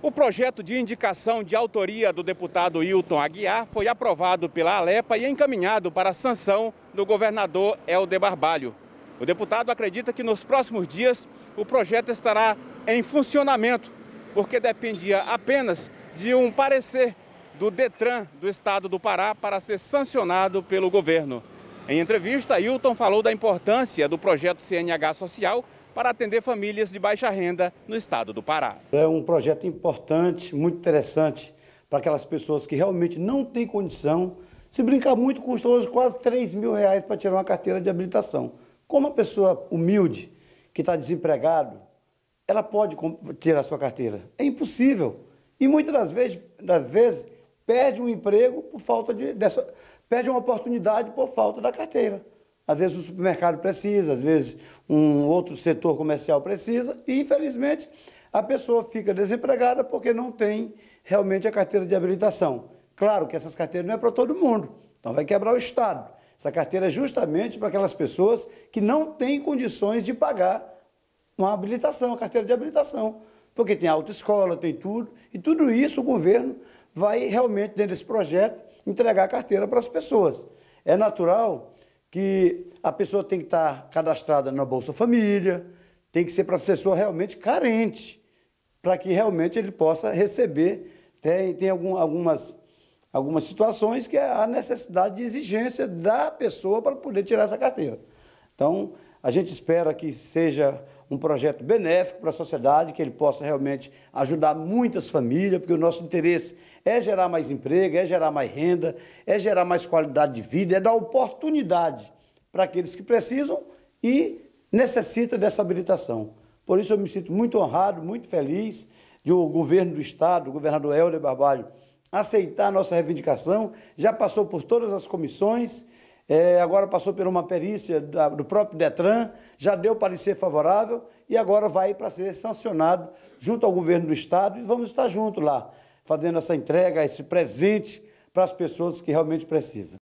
O projeto de indicação de autoria do deputado Hilton Aguiar foi aprovado pela Alepa e encaminhado para a sanção do governador Helder Barbalho. O deputado acredita que nos próximos dias o projeto estará em funcionamento, porque dependia apenas de um parecer do Detran do estado do Pará para ser sancionado pelo governo. Em entrevista, Hilton falou da importância do projeto CNH Social para atender famílias de baixa renda no estado do Pará. É um projeto importante, muito interessante para aquelas pessoas que realmente não têm condição. Se brincar muito, custa hoje quase 3 mil reais para tirar uma carteira de habilitação. Como uma pessoa humilde, que está desempregado, ela pode tirar sua carteira? É impossível. E muitas das vezes, das vezes perde um emprego por falta de, dessa, perde uma oportunidade por falta da carteira. Às vezes o supermercado precisa, às vezes um outro setor comercial precisa, e infelizmente a pessoa fica desempregada porque não tem realmente a carteira de habilitação. Claro que essas carteiras não é para todo mundo, então vai quebrar o Estado. Essa carteira é justamente para aquelas pessoas que não têm condições de pagar uma habilitação, a carteira de habilitação, porque tem autoescola, tem tudo, e tudo isso o governo vai realmente, dentro desse projeto, entregar a carteira para as pessoas. É natural que a pessoa tem que estar cadastrada na Bolsa Família, tem que ser para a pessoa realmente carente, para que realmente ele possa receber. Tem, tem algum, algumas, algumas situações que é a necessidade de exigência da pessoa para poder tirar essa carteira. Então, a gente espera que seja um projeto benéfico para a sociedade, que ele possa realmente ajudar muitas famílias, porque o nosso interesse é gerar mais emprego, é gerar mais renda, é gerar mais qualidade de vida, é dar oportunidade para aqueles que precisam e necessitam dessa habilitação. Por isso eu me sinto muito honrado, muito feliz de o governo do Estado, o governador Helder Barbalho, aceitar a nossa reivindicação, já passou por todas as comissões é, agora passou por uma perícia da, do próprio Detran, já deu parecer favorável e agora vai para ser sancionado junto ao governo do Estado e vamos estar juntos lá, fazendo essa entrega, esse presente para as pessoas que realmente precisam.